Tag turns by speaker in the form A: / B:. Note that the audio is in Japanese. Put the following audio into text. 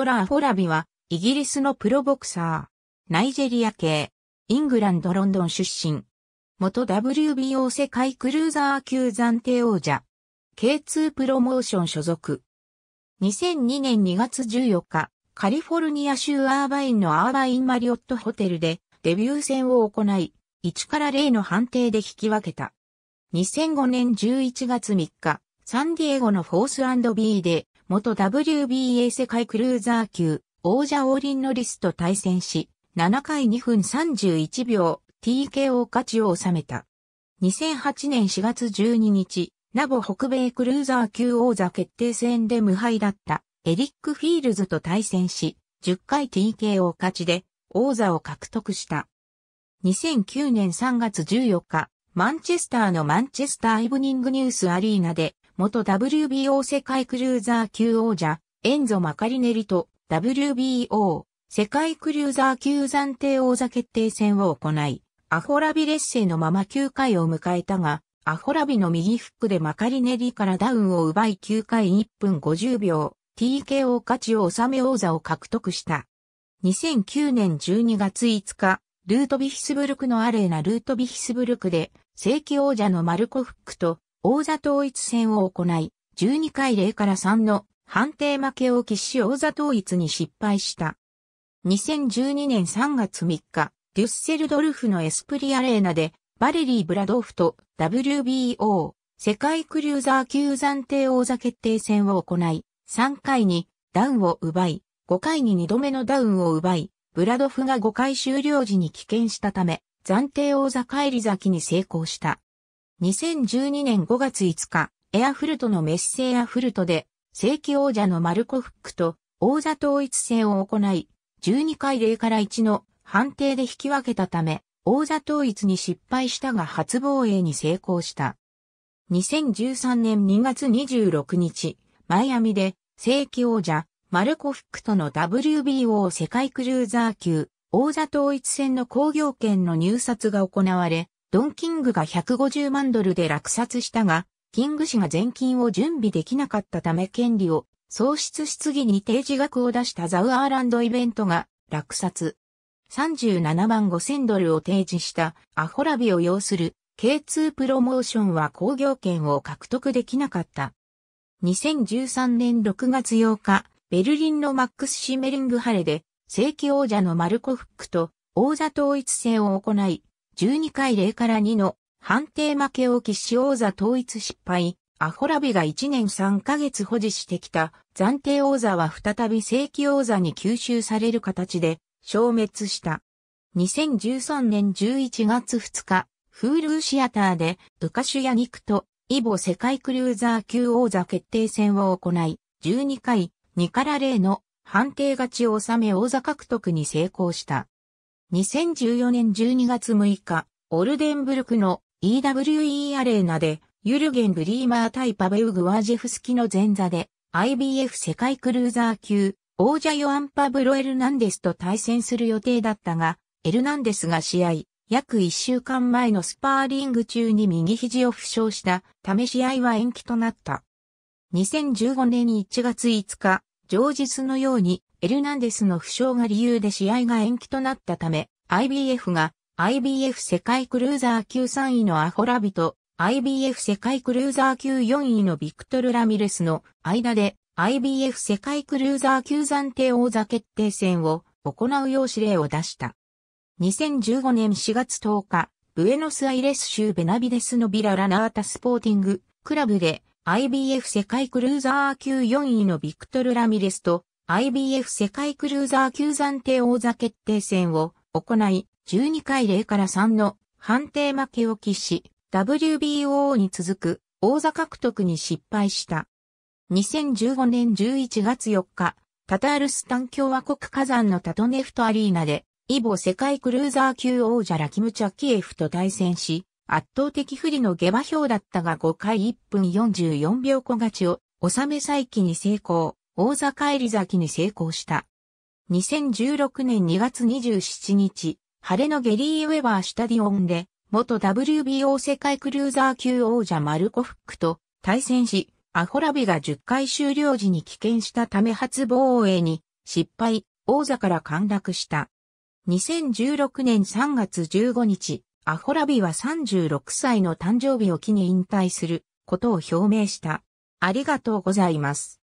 A: オラー・フォラビは、イギリスのプロボクサー。ナイジェリア系。イングランド・ロンドン出身。元 WBO 世界クルーザー級暫定王者。K2 プロモーション所属。2002年2月14日、カリフォルニア州アーバインのアーバインマリオットホテルでデビュー戦を行い、1から0の判定で引き分けた。2005年11月3日、サンディエゴのフォース &B で元 WBA 世界クルーザー級、王者王林のリスと対戦し、7回2分31秒、TKO 勝ちを収めた。2008年4月12日、ナボ北米クルーザー級王座決定戦で無敗だったエリック・フィールズと対戦し、10回 TKO 勝ちで王座を獲得した。2009年3月14日、マンチェスターのマンチェスターイブニングニュースアリーナで元 WBO 世界クルーザー級王者、エンゾ・マカリネリと WBO 世界クルーザー級暫定王座決定戦を行い、アホラビ劣勢のまま9回を迎えたが、アホラビの右フックでマカリネリからダウンを奪い9回1分50秒、TKO 勝ちを収め王座を獲得した。2009年12月5日、ルートビヒスブルクのアレーナルートビヒスブルクで、正規王者のマルコフックと王座統一戦を行い、12回0から3の判定負けを喫し王座統一に失敗した。2012年3月3日、デュッセルドルフのエスプリアレーナで、バレリー・ブラドフと WBO 世界クルーザー級暫定王座決定戦を行い、3回にダウンを奪い、5回に2度目のダウンを奪い、ブラドフが5回終了時に棄権したため、暫定王座返り咲きに成功した。2012年5月5日、エアフルトのメッセエアフルトで、正規王者のマルコフックと王座統一戦を行い、12回0から1の判定で引き分けたため、王座統一に失敗したが初防衛に成功した。2013年2月26日、マイアミで正規王者マルコフックとの WBO 世界クルーザー級王座統一戦の工業圏の入札が行われ、ドン・キングが150万ドルで落札したが、キング氏が全金を準備できなかったため権利を喪失し、次に提示額を出したザウアーランドイベントが落札。37万5000ドルを提示したアホラビを要する K2 プロモーションは工業権を獲得できなかった。2013年6月8日、ベルリンのマックス・シメリングハレで正規王者のマルコフックと王座統一戦を行い、12回0から2の判定負けを喫し王座統一失敗、アホラビが1年3ヶ月保持してきた暫定王座は再び正規王座に吸収される形で消滅した。2013年11月2日、フールーシアターでウカシュヤニクとイボ世界クルーザー級王座決定戦を行い、12回2から0の判定勝ちを収め王座獲得に成功した。2014年12月6日、オルデンブルクの EWE アレーナで、ユルゲン・ブリーマー対パベウグ・ワージェフスキの前座で、IBF 世界クルーザー級、王者ヨアン・パブロ・エルナンデスと対戦する予定だったが、エルナンデスが試合、約1週間前のスパーリング中に右肘を負傷したため試合は延期となった。2015年1月5日、上日のようにエルナンデスの負傷が理由で試合が延期となったため、IBF が IBF 世界クルーザー級3位のアホラビと IBF 世界クルーザー級4位のビクトル・ラミレスの間で IBF 世界クルーザー級暫定王座決定戦を行うよう指令を出した。2015年4月10日、ブエノスアイレス州ベナビデスのビラ・ラナータスポーティングクラブで IBF 世界クルーザー級4位のビクトル・ラミレスと IBF 世界クルーザー級暫定王座決定戦を行い、12回0から3の判定負けを喫し、WBO に続く王座獲得に失敗した。2015年11月4日、タタールスタン共和国火山のタトネフトアリーナで、イボ世界クルーザー級王者ラキムチャキエフと対戦し、圧倒的不利の下馬評だったが5回1分44秒小勝ちを収め再起に成功。大坂入り咲きに成功した。2016年2月27日、晴れのゲリー・ウェバー・スタディオンで、元 WBO 世界クルーザー級王者マルコフックと対戦し、アホラビが10回終了時に棄権したため初防衛に失敗、王座から陥落した。2016年3月15日、アホラビは36歳の誕生日を機に引退することを表明した。ありがとうございます。